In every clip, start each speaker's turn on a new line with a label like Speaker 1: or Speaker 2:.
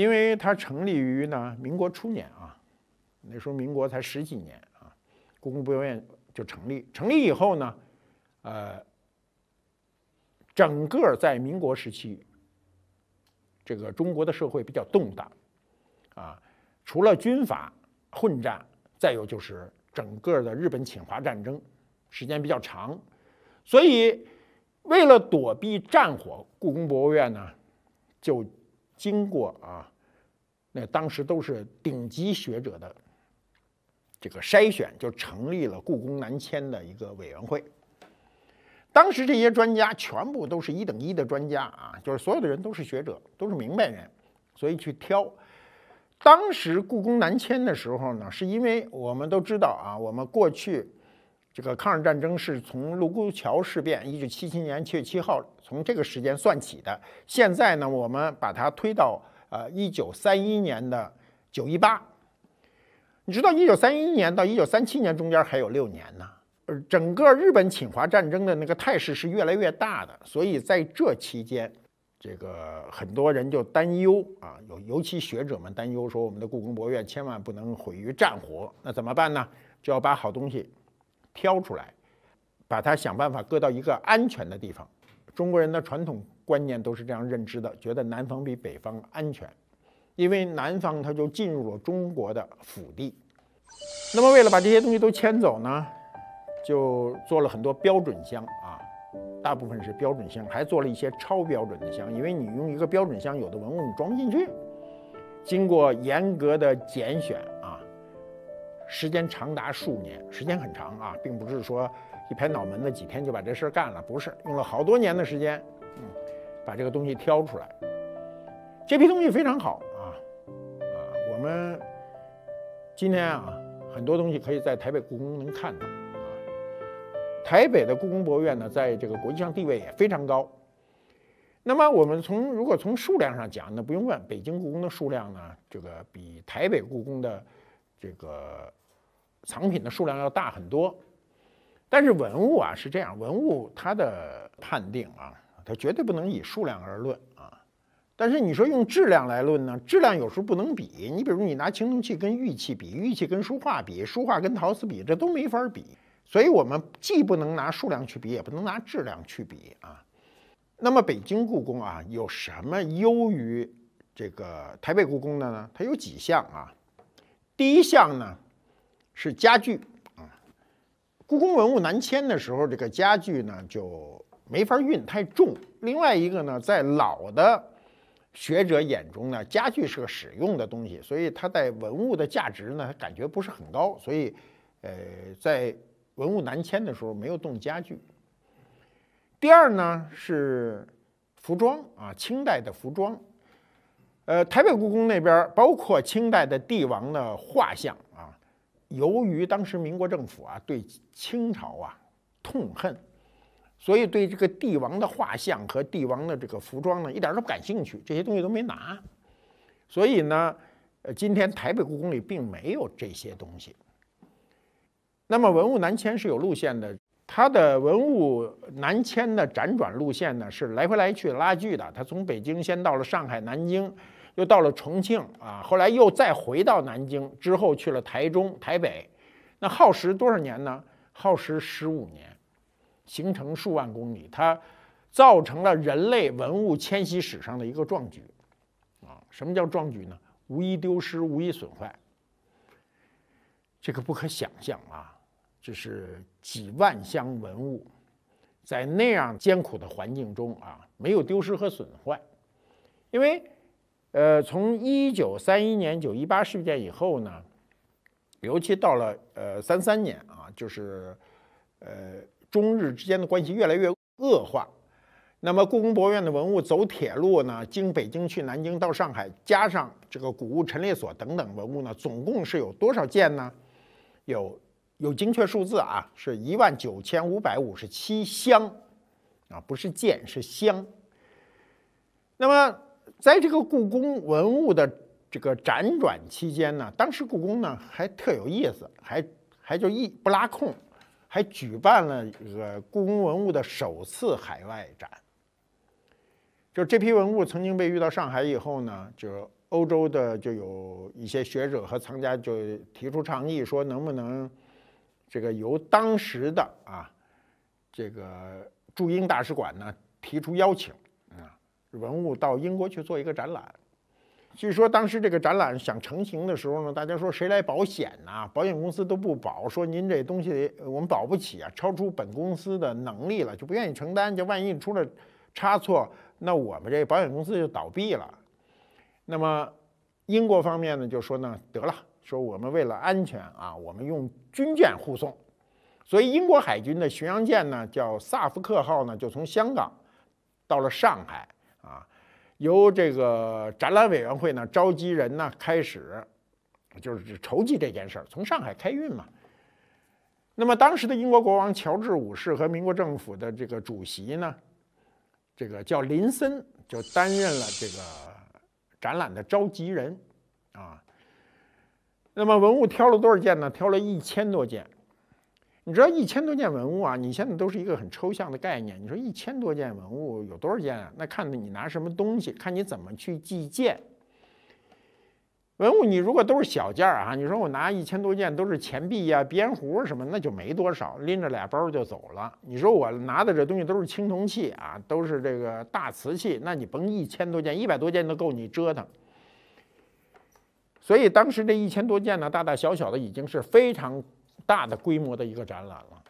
Speaker 1: 因为它成立于呢民国初年啊，那时候民国才十几年啊，故宫博物院就成立。成立以后呢，呃，整个在民国时期，这个中国的社会比较动荡啊，除了军阀混战，再有就是整个的日本侵华战争，时间比较长，所以为了躲避战火，故宫博物院呢就。经过啊，那当时都是顶级学者的这个筛选，就成立了故宫南迁的一个委员会。当时这些专家全部都是一等一的专家啊，就是所有的人都是学者，都是明白人，所以去挑。当时故宫南迁的时候呢，是因为我们都知道啊，我们过去。这个抗日战争是从卢沟桥事变，一九七七年七月七号，从这个时间算起的。现在呢，我们把它推到呃一九三一年的九一八。你知道，一九三一年到一九三七年中间还有六年呢。呃，整个日本侵华战争的那个态势是越来越大的，所以在这期间，这个很多人就担忧啊，尤尤其学者们担忧说，我们的故宫博物院千万不能毁于战火。那怎么办呢？就要把好东西。挑出来，把它想办法搁到一个安全的地方。中国人的传统观念都是这样认知的，觉得南方比北方安全，因为南方它就进入了中国的腹地。那么，为了把这些东西都迁走呢，就做了很多标准箱啊，大部分是标准箱，还做了一些超标准的箱，因为你用一个标准箱，有的文物你装不进去。经过严格的拣选。时间长达数年，时间很长啊，并不是说一拍脑门的几天就把这事儿干了，不是用了好多年的时间，嗯，把这个东西挑出来。这批东西非常好啊，啊，我们今天啊，很多东西可以在台北故宫能看到。啊，台北的故宫博物院呢，在这个国际上地位也非常高。那么我们从如果从数量上讲，那不用问，北京故宫的数量呢，这个比台北故宫的这个。藏品的数量要大很多，但是文物啊是这样，文物它的判定啊，它绝对不能以数量而论啊。但是你说用质量来论呢，质量有时候不能比。你比如你拿青铜器跟玉器比，玉器跟书画比，书画跟陶瓷比，这都没法比。所以我们既不能拿数量去比，也不能拿质量去比啊。那么北京故宫啊有什么优于这个台北故宫的呢？它有几项啊？第一项呢？是家具啊，故宫文物南迁的时候，这个家具呢就没法运，太重。另外一个呢，在老的学者眼中呢，家具是个使用的东西，所以它在文物的价值呢感觉不是很高。所以，呃，在文物南迁的时候没有动家具。第二呢是服装啊，清代的服装，呃，台北故宫那边包括清代的帝王的画像。由于当时民国政府啊对清朝啊痛恨，所以对这个帝王的画像和帝王的这个服装呢一点都不感兴趣，这些东西都没拿，所以呢，呃，今天台北故宫里并没有这些东西。那么文物南迁是有路线的，它的文物南迁的辗转路线呢是来回来去拉锯的，它从北京先到了上海、南京。又到了重庆啊，后来又再回到南京，之后去了台中、台北，那耗时多少年呢？耗时十五年，行程数万公里，它造成了人类文物迁徙史上的一个壮举啊！什么叫壮举呢？无一丢失，无一损坏，这个不可想象啊！这是几万箱文物，在那样艰苦的环境中啊，没有丢失和损坏，因为。呃，从一九三一年九一八事件以后呢，尤其到了呃三三年啊，就是呃中日之间的关系越来越恶化。那么故宫博物院的文物走铁路呢，经北京去南京到上海，加上这个古物陈列所等等文物呢，总共是有多少件呢？有有精确数字啊，是一万九千五百五十七箱啊，不是件是箱。那么在这个故宫文物的这个辗转期间呢，当时故宫呢还特有意思，还还就一不拉空，还举办了这个故宫文物的首次海外展。就这批文物曾经被运到上海以后呢，就欧洲的就有一些学者和藏家就提出倡议，说能不能这个由当时的啊这个驻英大使馆呢提出邀请。文物到英国去做一个展览，据说当时这个展览想成型的时候呢，大家说谁来保险呢？保险公司都不保，说您这东西我们保不起啊，超出本公司的能力了，就不愿意承担。就万一出了差错，那我们这保险公司就倒闭了。那么英国方面呢，就说呢，得了，说我们为了安全啊，我们用军舰护送。所以英国海军的巡洋舰呢，叫萨福克号呢，就从香港到了上海。啊，由这个展览委员会呢，召集人呢开始，就是筹集这件事儿，从上海开运嘛。那么当时的英国国王乔治五世和民国政府的这个主席呢，这个叫林森，就担任了这个展览的召集人啊。那么文物挑了多少件呢？挑了一千多件。你知道一千多件文物啊？你现在都是一个很抽象的概念。你说一千多件文物有多少件啊？那看你拿什么东西，看你怎么去计件。文物你如果都是小件儿啊，你说我拿一千多件都是钱币呀、边壶什么，那就没多少，拎着俩包就走了。你说我拿的这东西都是青铜器啊，都是这个大瓷器，那你甭一千多件，一百多件都够你折腾。所以当时这一千多件呢，大大小小的已经是非常。大的规模的一个展览了，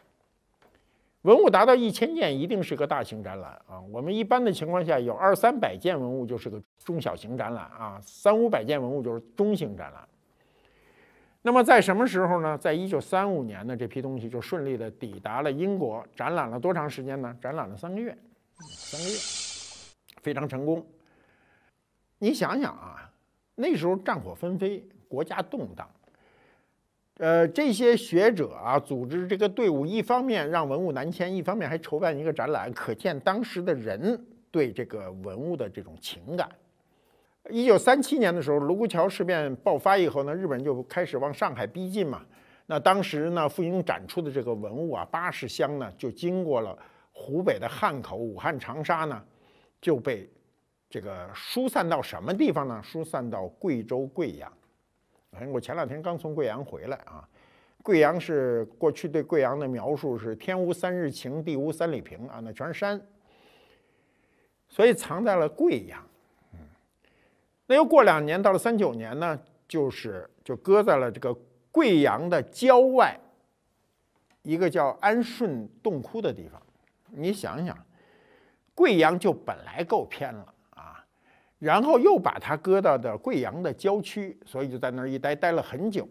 Speaker 1: 文物达到一千件，一定是个大型展览啊。我们一般的情况下，有二三百件文物就是个中小型展览啊，三五百件文物就是中型展览。那么在什么时候呢？在一九三五年呢，这批东西就顺利的抵达了英国，展览了多长时间呢？展览了三个月，三个月，非常成功。你想想啊，那时候战火纷飞，国家动荡。呃，这些学者啊，组织这个队伍，一方面让文物南迁，一方面还筹办一个展览，可见当时的人对这个文物的这种情感。一九三七年的时候，卢沟桥事变爆发以后呢，日本人就开始往上海逼近嘛。那当时呢，奉英展出的这个文物啊，八十箱呢，就经过了湖北的汉口、武汉、长沙呢，就被这个疏散到什么地方呢？疏散到贵州贵阳。反正我前两天刚从贵阳回来啊，贵阳是过去对贵阳的描述是“天无三日晴，地无三里平”啊，那全是山，所以藏在了贵阳。嗯，那又过两年，到了三九年呢，就是就搁在了这个贵阳的郊外，一个叫安顺洞窟的地方。你想想，贵阳就本来够偏了。然后又把他搁到的贵阳的郊区，所以就在那儿一待，待了很久。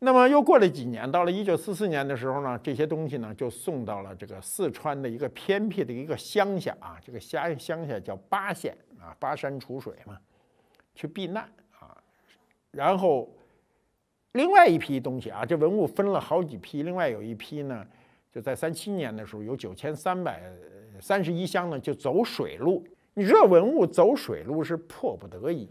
Speaker 1: 那么又过了几年，到了一九四四年的时候呢，这些东西呢就送到了这个四川的一个偏僻的一个乡下啊，这个乡乡下叫巴县啊，巴山楚水嘛，去避难啊。然后，另外一批东西啊，这文物分了好几批，另外有一批呢，就在三七年的时候，有九千三百三十一箱呢，就走水路。你知道文物走水路是迫不得已。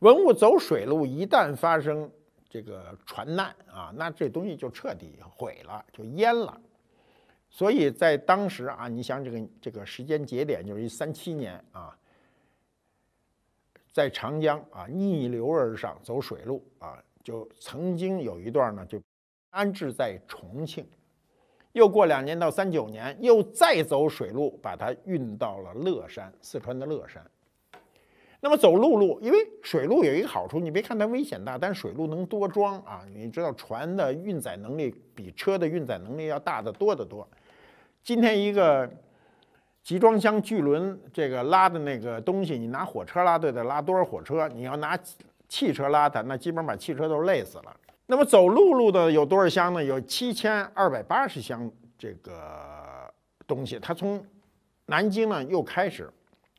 Speaker 1: 文物走水路，一旦发生这个船难啊，那这东西就彻底毁了，就淹了。所以在当时啊，你想这个这个时间节点就是一三七年啊，在长江啊逆流而上走水路啊，就曾经有一段呢就安置在重庆。又过两年到三九年，又再走水路把它运到了乐山，四川的乐山。那么走陆路，因为水路有一个好处，你别看它危险大，但水路能多装啊。你知道船的运载能力比车的运载能力要大得多得多。今天一个集装箱巨轮这个拉的那个东西，你拿火车拉对的，拉多少火车？你要拿汽车拉它，那基本上把汽车都累死了。那么走陆路的有多少箱呢？有七千二百八十箱这个东西，它从南京呢又开始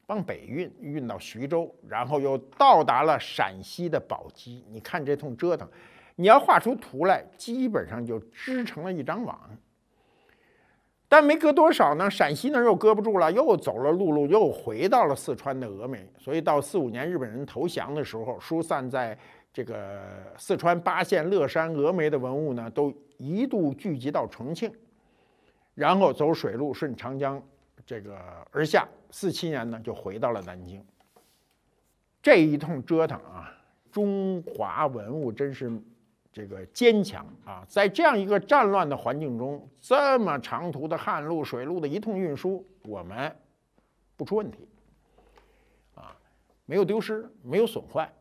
Speaker 1: 往北运，运到徐州，然后又到达了陕西的宝鸡。你看这通折腾，你要画出图来，基本上就织成了一张网。但没隔多少呢，陕西那儿又搁不住了，又走了陆路，又回到了四川的峨眉。所以到四五年日本人投降的时候，疏散在。这个四川巴县乐山峨眉的文物呢，都一度聚集到重庆，然后走水路顺长江这个而下，四七年呢就回到了南京。这一通折腾啊，中华文物真是这个坚强啊！在这样一个战乱的环境中，这么长途的旱路、水路的一通运输，我们不出问题啊，没有丢失，没有损坏。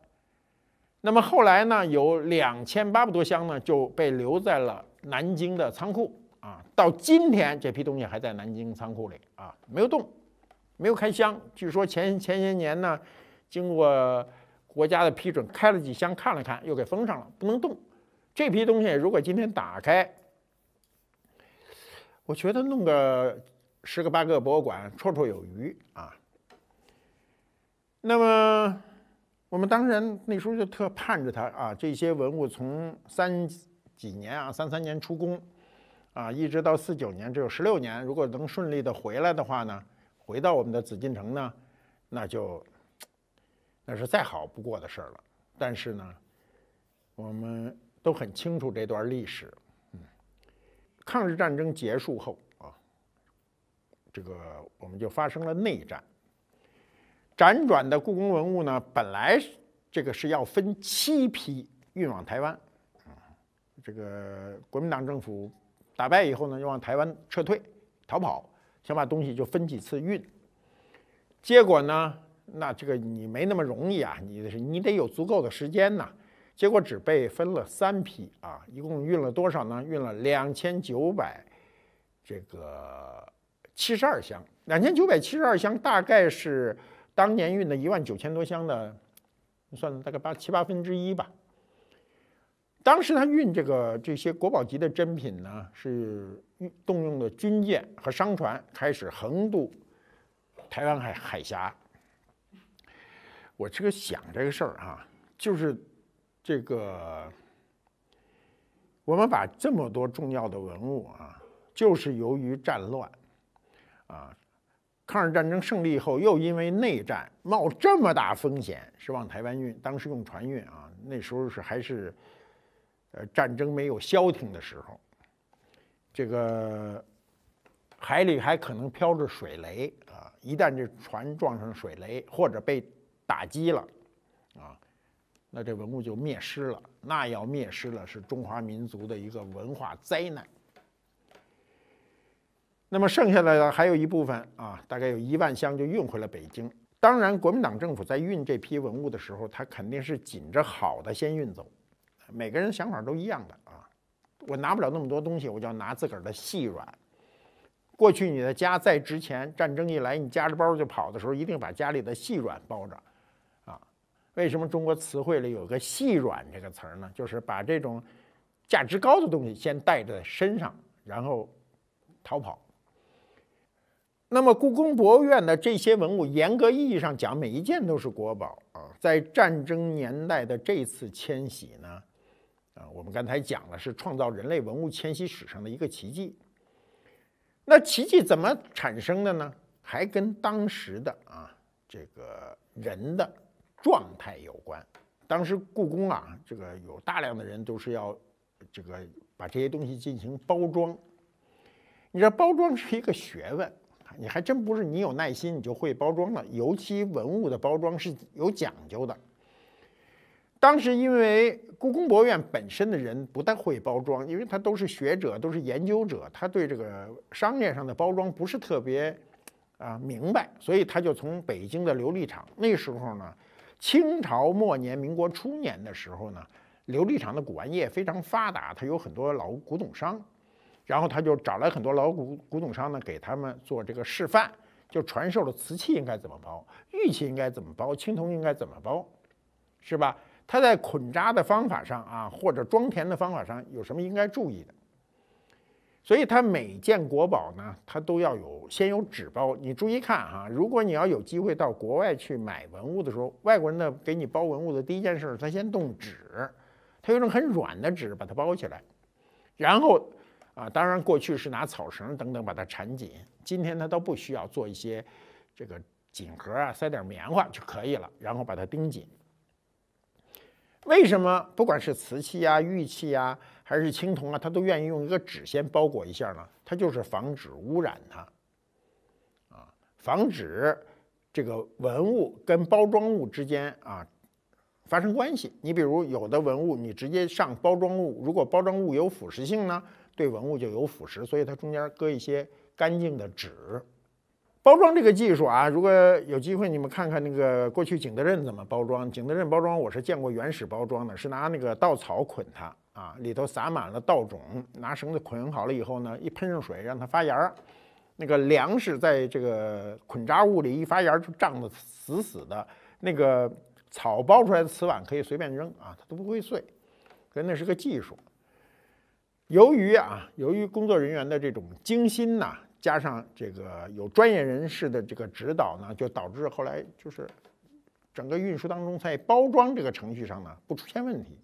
Speaker 1: 那么后来呢？有两千八百多箱呢，就被留在了南京的仓库啊。到今天，这批东西还在南京仓库里啊，没有动，没有开箱。据说前前些年呢，经过国家的批准，开了几箱看了看，又给封上了，不能动。这批东西如果今天打开，我觉得弄个十个八个博物馆绰绰有余啊。那么。我们当然那时候就特盼着它啊，这些文物从三几年啊，三三年出宫，啊，一直到四九年，只有十六年，如果能顺利的回来的话呢，回到我们的紫禁城呢，那就那是再好不过的事儿了。但是呢，我们都很清楚这段历史。嗯，抗日战争结束后啊，这个我们就发生了内战。辗转的故宫文物呢，本来这个是要分七批运往台湾。这个国民党政府打败以后呢，就往台湾撤退、逃跑，想把东西就分几次运。结果呢，那这个你没那么容易啊，你是你得有足够的时间呐。结果只被分了三批啊，一共运了多少呢？运了两千九百这个七十二箱，两千九百七十二箱大概是。当年运的一万九千多箱的，算大概八七八分之一吧。当时他运这个这些国宝级的珍品呢，是动用的军舰和商船，开始横渡台湾海海峡。我这个想这个事儿啊，就是这个，我们把这么多重要的文物啊，就是由于战乱啊。抗日战争胜利以后，又因为内战冒这么大风险，是往台湾运，当时用船运啊。那时候是还是，呃，战争没有消停的时候，这个海里还可能漂着水雷啊。一旦这船撞上水雷或者被打击了啊，那这文物就灭失了。那要灭失了，是中华民族的一个文化灾难。那么剩下来的还有一部分啊，大概有一万箱就运回了北京。当然，国民党政府在运这批文物的时候，他肯定是紧着好的先运走。每个人想法都一样的啊，我拿不了那么多东西，我就要拿自个儿的细软。过去你的家再值钱，战争一来，你夹着包就跑的时候，一定把家里的细软包着啊。为什么中国词汇里有个“细软”这个词儿呢？就是把这种价值高的东西先带在身上，然后逃跑。那么，故宫博物院的这些文物，严格意义上讲，每一件都是国宝啊。在战争年代的这次迁徙呢，啊，我们刚才讲了，是创造人类文物迁徙史上的一个奇迹。那奇迹怎么产生的呢？还跟当时的啊这个人的状态有关。当时故宫啊，这个有大量的人都是要这个把这些东西进行包装。你知道，包装是一个学问。你还真不是你有耐心，你就会包装了。尤其文物的包装是有讲究的。当时因为故宫博物院本身的人不太会包装，因为他都是学者，都是研究者，他对这个商业上的包装不是特别啊明白，所以他就从北京的琉璃厂那时候呢，清朝末年、民国初年的时候呢，琉璃厂的古玩业非常发达，它有很多老古董商。然后他就找来很多老古古董商呢，给他们做这个示范，就传授了瓷器应该怎么包，玉器应该怎么包，青铜应该怎么包，是吧？他在捆扎的方法上啊，或者装填的方法上有什么应该注意的？所以，他每件国宝呢，他都要有先有纸包。你注意看啊，如果你要有机会到国外去买文物的时候，外国人的给你包文物的第一件事，他先动纸，他用一种很软的纸把它包起来，然后。啊，当然过去是拿草绳等等把它缠紧，今天它都不需要做一些这个锦盒啊，塞点棉花就可以了，然后把它钉紧。为什么不管是瓷器啊、玉器啊，还是青铜啊，它都愿意用一个纸先包裹一下呢？它就是防止污染它，啊，防止这个文物跟包装物之间啊发生关系。你比如有的文物你直接上包装物，如果包装物有腐蚀性呢？对文物就有腐蚀，所以它中间搁一些干净的纸包装。这个技术啊，如果有机会你们看看那个过去景德镇怎么包装？景德镇包装我是见过原始包装的，是拿那个稻草捆它啊，里头撒满了稻种，拿绳子捆好了以后呢，一喷上水让它发芽。那个粮食在这个捆扎物里一发芽就胀得死死的。那个草包出来的瓷碗可以随便扔啊，它都不会碎。跟那是个技术。由于啊，由于工作人员的这种精心呐，加上这个有专业人士的这个指导呢，就导致后来就是整个运输当中，在包装这个程序上呢，不出现问题。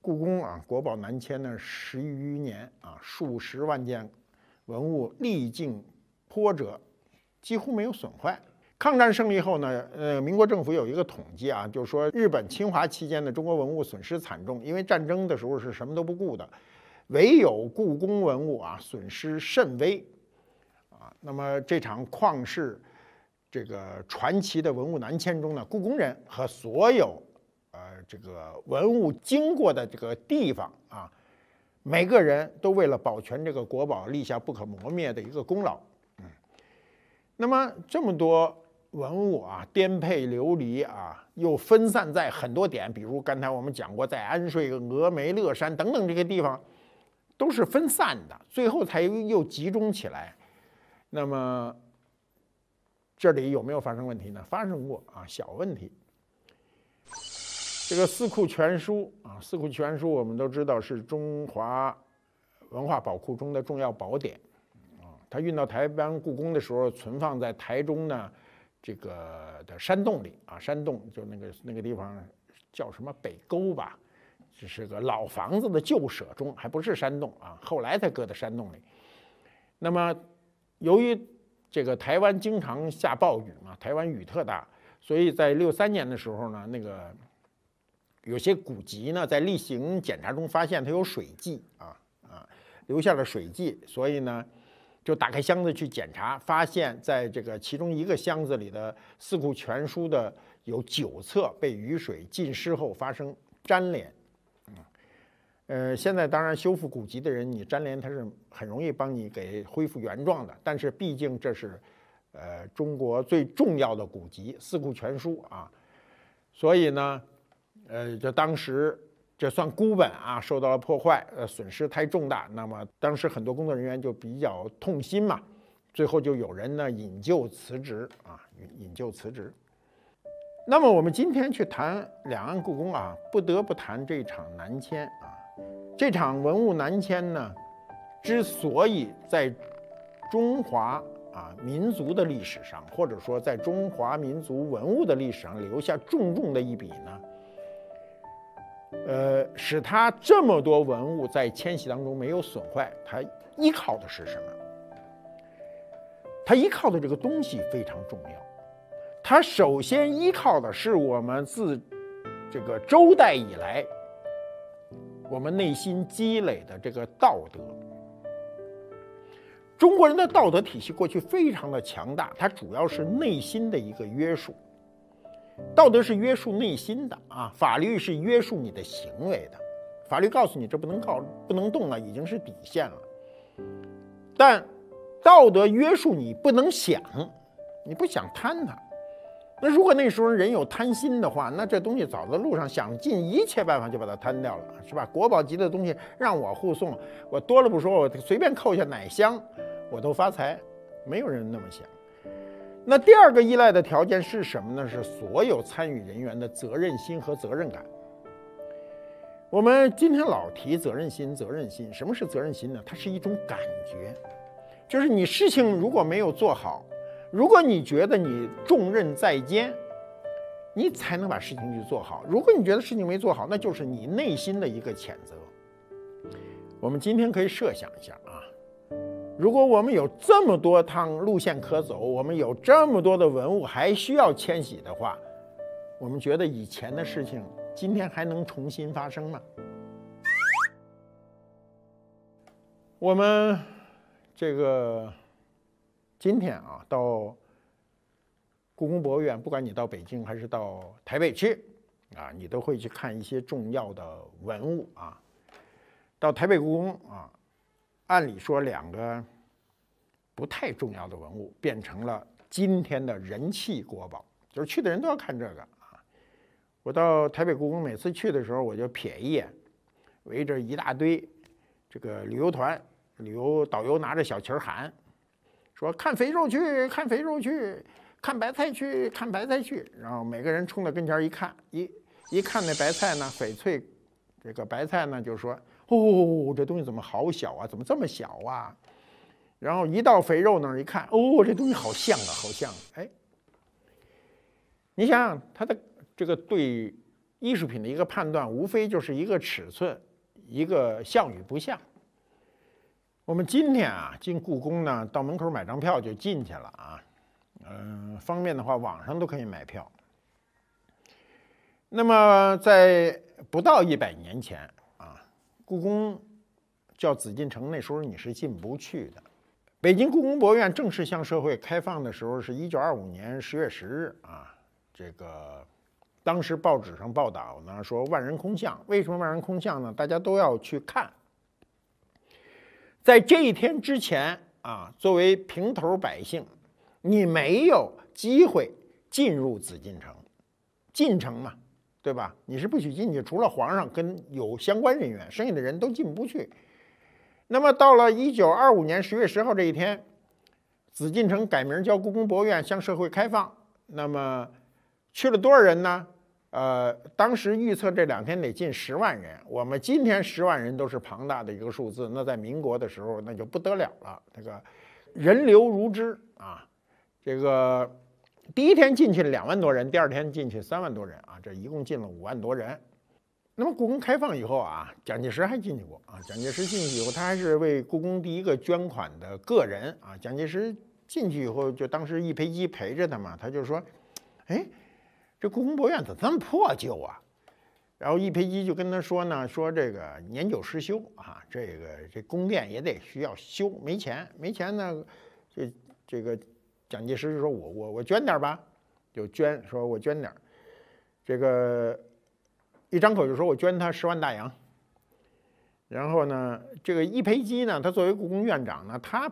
Speaker 1: 故宫啊，国宝南迁呢，十余年啊，数十万件文物历经波折，几乎没有损坏。抗战胜利后呢，呃，民国政府有一个统计啊，就是说日本侵华期间的中国文物损失惨重，因为战争的时候是什么都不顾的。唯有故宫文物啊损失甚微，啊，那么这场旷世，这个传奇的文物南迁中呢，故宫人和所有呃这个文物经过的这个地方啊，每个人都为了保全这个国宝立下不可磨灭的一个功劳。嗯，那么这么多文物啊，颠沛流离啊，又分散在很多点，比如刚才我们讲过，在安顺、峨眉、乐山等等这些地方。都是分散的，最后才又集中起来。那么，这里有没有发生问题呢？发生过啊，小问题。这个《四库全书》啊，《四库全书》我们都知道是中华文化宝库中的重要宝典啊。它运到台湾故宫的时候，存放在台中呢这个的山洞里啊，山洞就那个那个地方叫什么北沟吧。这是个老房子的旧舍中，还不是山洞啊。后来才搁在山洞里。那么，由于这个台湾经常下暴雨嘛，台湾雨特大，所以在六三年的时候呢，那个有些古籍呢，在例行检查中发现它有水迹啊啊，留下了水迹，所以呢，就打开箱子去检查，发现在这个其中一个箱子里的《四库全书》的有九册被雨水浸湿后发生粘连。呃，现在当然修复古籍的人，你粘连它是很容易帮你给恢复原状的。但是毕竟这是，呃，中国最重要的古籍《四库全书》啊，所以呢，呃，这当时这算孤本啊，受到了破坏，呃，损失太重大。那么当时很多工作人员就比较痛心嘛，最后就有人呢引咎辞职啊，引咎辞职。那么我们今天去谈两岸故宫啊，不得不谈这场南迁啊。这场文物南迁呢，之所以在中华啊民族的历史上，或者说在中华民族文物的历史上留下重重的一笔呢，呃，使他这么多文物在迁徙当中没有损坏，它依靠的是什么？它依靠的这个东西非常重要。它首先依靠的是我们自这个周代以来。我们内心积累的这个道德，中国人的道德体系过去非常的强大，它主要是内心的一个约束。道德是约束内心的啊，法律是约束你的行为的。法律告诉你这不能告，不能动了，已经是底线了。但道德约束你不能想，你不想贪它。那如果那时候人有贪心的话，那这东西早在路上，想尽一切办法就把它贪掉了，是吧？国宝级的东西让我护送，我多了不说，我随便扣下奶箱，我都发财，没有人那么想。那第二个依赖的条件是什么呢？是所有参与人员的责任心和责任感。我们今天老提责任心，责任心，什么是责任心呢？它是一种感觉，就是你事情如果没有做好。如果你觉得你重任在肩，你才能把事情去做好。如果你觉得事情没做好，那就是你内心的一个谴责。我们今天可以设想一下啊，如果我们有这么多趟路线可走，我们有这么多的文物还需要迁徙的话，我们觉得以前的事情今天还能重新发生吗？我们这个。今天啊，到故宫博物院，不管你到北京还是到台北去，啊，你都会去看一些重要的文物啊。到台北故宫啊，按理说两个不太重要的文物，变成了今天的人气国宝，就是去的人都要看这个啊。我到台北故宫每次去的时候，我就瞥一眼，围着一大堆这个旅游团、旅游导游拿着小旗儿喊。说看肥肉去，看肥肉去，看白菜去，看白菜去。然后每个人冲到跟前一看，一一看那白菜呢，翡翠，这个白菜呢，就说：“哦，这东西怎么好小啊？怎么这么小啊？”然后一到肥肉那儿一看，哦，这东西好像啊，好像。哎，你想想，他的这个对艺术品的一个判断，无非就是一个尺寸，一个像与不像。我们今天啊进故宫呢，到门口买张票就进去了啊，嗯，方便的话网上都可以买票。那么在不到一百年前啊，故宫叫紫禁城，那时候你是进不去的。北京故宫博物院正式向社会开放的时候是1925年10月10日啊，这个当时报纸上报道呢说万人空巷，为什么万人空巷呢？大家都要去看。在这一天之前啊，作为平头百姓，你没有机会进入紫禁城，进城嘛，对吧？你是不许进去，除了皇上跟有相关人员，剩下的人都进不去。那么到了一九二五年十月十号这一天，紫禁城改名叫故宫博物院，向社会开放。那么去了多少人呢？呃，当时预测这两天得进十万人，我们今天十万人都是庞大的一个数字，那在民国的时候那就不得了了，这个人流如织啊，这个第一天进去两万多人，第二天进去三万多人啊，这一共进了五万多人。那么故宫开放以后啊，蒋介石还进去过啊，蒋介石进去以后，他还是为故宫第一个捐款的个人啊。蒋介石进去以后，就当时一陪机陪着他嘛，他就说，哎。这故宫博物院怎这么破旧啊？然后易培基就跟他说呢，说这个年久失修啊，这个这宫殿也得需要修，没钱，没钱呢，这这个蒋介石就说我我我捐点吧，就捐，说我捐点这个一张口就说我捐他十万大洋。然后呢，这个易培基呢，他作为故宫院长呢，他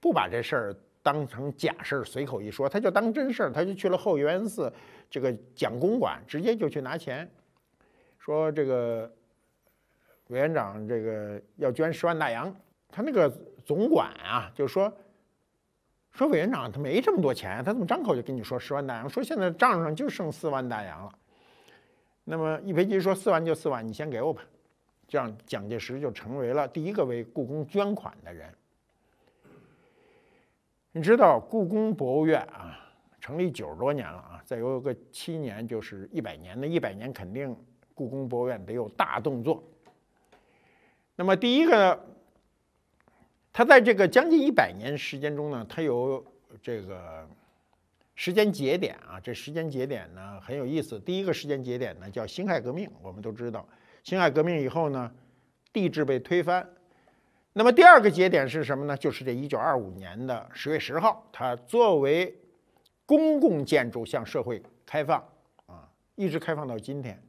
Speaker 1: 不把这事儿。当成假事儿随口一说，他就当真事儿，他就去了后园寺，这个蒋公馆，直接就去拿钱，说这个委员长这个要捐十万大洋。他那个总管啊，就说说委员长他没这么多钱，他怎么张口就跟你说十万大洋？说现在账上就剩四万大洋了。那么，易培基说四万就四万，你先给我吧，这样蒋介石就成为了第一个为故宫捐款的人。你知道故宫博物院啊，成立九十多年了啊，再有个七年就是一百年那一百年肯定故宫博物院得有大动作。那么第一个，它在这个将近一百年时间中呢，它有这个时间节点啊。这时间节点呢很有意思。第一个时间节点呢叫辛亥革命，我们都知道，辛亥革命以后呢，帝制被推翻。那么第二个节点是什么呢？就是这一九二五年的十月十号，它作为公共建筑向社会开放啊，一直开放到今天。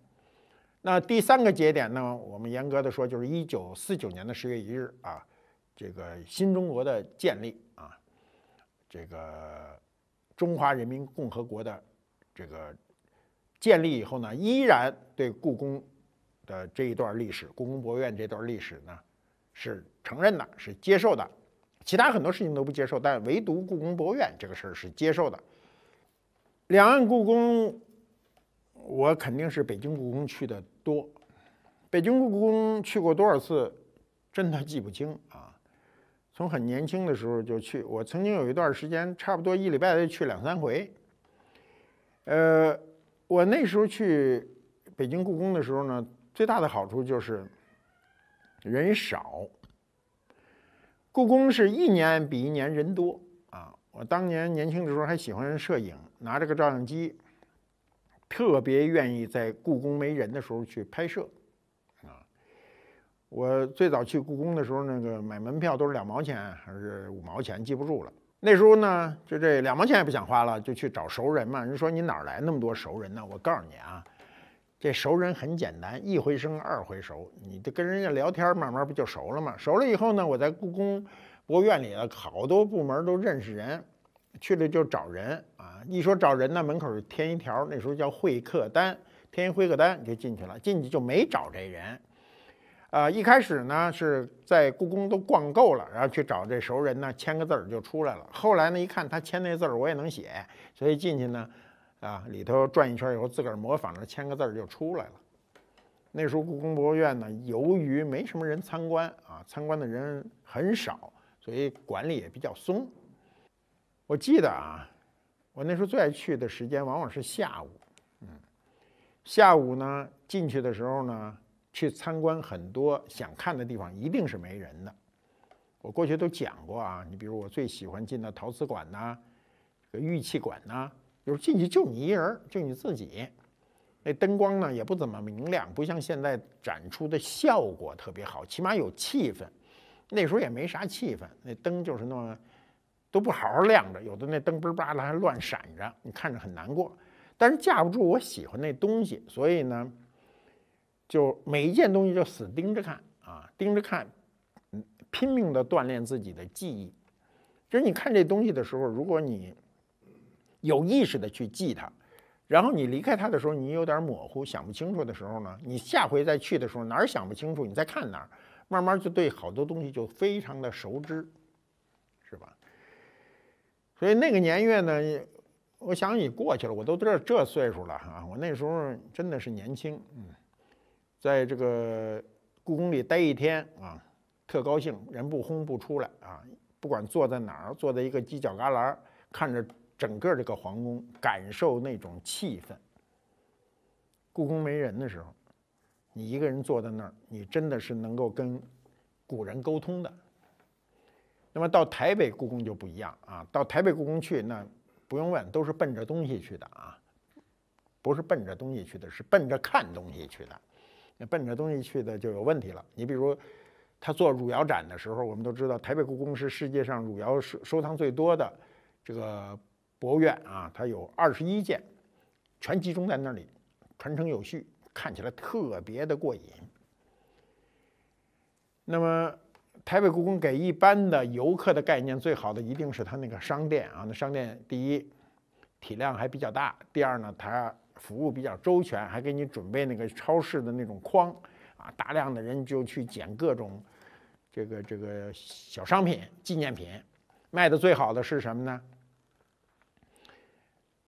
Speaker 1: 那第三个节点呢？我们严格的说，就是一九四九年的十月一日啊，这个新中国的建立啊，这个中华人民共和国的这个建立以后呢，依然对故宫的这一段历史，故宫博物院这段历史呢是。承认的是接受的，其他很多事情都不接受，但唯独故宫博物院这个事儿是接受的。两岸故宫，我肯定是北京故宫去的多。北京故宫去过多少次，真的记不清啊。从很年轻的时候就去，我曾经有一段时间，差不多一礼拜去两三回。呃，我那时候去北京故宫的时候呢，最大的好处就是人少。故宫是一年比一年人多啊！我当年年轻的时候还喜欢摄影，拿着个照相机，特别愿意在故宫没人的时候去拍摄啊。我最早去故宫的时候，那个买门票都是两毛钱还是五毛钱，记不住了。那时候呢，就这两毛钱也不想花了，就去找熟人嘛。人说你哪来那么多熟人呢？我告诉你啊。这熟人很简单，一回生二回熟，你这跟人家聊天，慢慢不就熟了吗？熟了以后呢，我在故宫博物院里的好多部门都认识人，去了就找人啊。一说找人呢，门口就填一条，那时候叫会客单，填一会客单就进去了。进去就没找这人，啊，一开始呢是在故宫都逛够了，然后去找这熟人呢，签个字儿就出来了。后来呢一看他签那字儿，我也能写，所以进去呢。啊，里头转一圈以后，自个儿模仿着签个字儿就出来了。那时候故宫博物院呢，由于没什么人参观啊，参观的人很少，所以管理也比较松。我记得啊，我那时候最爱去的时间往往是下午，嗯，下午呢进去的时候呢，去参观很多想看的地方一定是没人的。我过去都讲过啊，你比如我最喜欢进的陶瓷馆呐，这个玉器馆呐。就是进去就你一人就你自己。那灯光呢也不怎么明亮，不像现在展出的效果特别好，起码有气氛。那时候也没啥气氛，那灯就是那么都不好好亮着，有的那灯嘣吧啦还乱闪着，你看着很难过。但是架不住我喜欢那东西，所以呢，就每一件东西就死盯着看啊，盯着看，拼命的锻炼自己的记忆。就是你看这东西的时候，如果你。有意识的去记它，然后你离开它的时候，你有点模糊、想不清楚的时候呢，你下回再去的时候，哪儿想不清楚，你再看哪儿，慢慢就对好多东西就非常的熟知，是吧？所以那个年月呢，我想也过去了。我都这这岁数了啊，我那时候真的是年轻，嗯，在这个故宫里待一天啊，特高兴，人不轰不出来啊，不管坐在哪儿，坐在一个犄角旮旯，看着。整个这个皇宫，感受那种气氛。故宫没人的时候，你一个人坐在那儿，你真的是能够跟古人沟通的。那么到台北故宫就不一样啊，到台北故宫去，那不用问，都是奔着东西去的啊，不是奔着东西去的，是奔着看东西去的。那奔着东西去的就有问题了。你比如，他做汝窑展的时候，我们都知道台北故宫是世界上汝窑收收藏最多的，这个。博物院啊，它有二十一件，全集中在那里，传承有序，看起来特别的过瘾。那么台北故宫给一般的游客的概念最好的一定是它那个商店啊，那商店第一体量还比较大，第二呢，它服务比较周全，还给你准备那个超市的那种筐啊，大量的人就去捡各种这个这个小商品、纪念品，卖的最好的是什么呢？